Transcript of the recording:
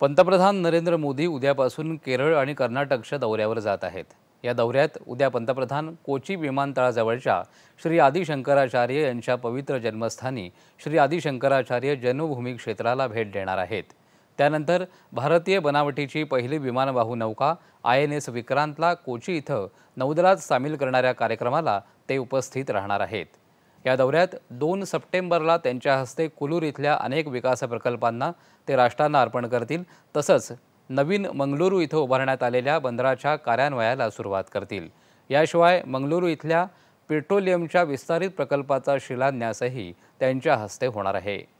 पंतप्रधान नरेंद्र मोदी उद्यापासून केरळ आणि कर्नाटकच्या दौऱ्यावर जात आहेत या दौऱ्यात उद्या पंतप्रधान कोची विमानतळाजवळच्या श्री आदिशंकराचार्य यांच्या पवित्र जन्मस्थानी श्री आदिशंकराचार्य जन्मभूमी क्षेत्राला भेट देणार आहेत त्यानंतर भारतीय बनावटीची पहिली विमानवाहू नौका आय एन एस विक्रांतला कोची इथं नौदलात सामील करणाऱ्या कार्यक्रमाला ते उपस्थित राहणार आहेत या दौऱ्यात दोन सप्टेंबरला त्यांच्या हस्ते कुलूर इथल्या अनेक विकास प्रकल्पांना ते राष्ट्रांना अर्पण करतील तसंच नवीन मंगलुरू इथं उभारण्यात आलेल्या बंदराच्या कार्यान्वयाला सुरुवात करतील याशिवाय मंगलुरू इथल्या पेट्रोलियमच्या विस्तारित प्रकल्पाचा शिलान्यासही त्यांच्या हस्ते होणार आहे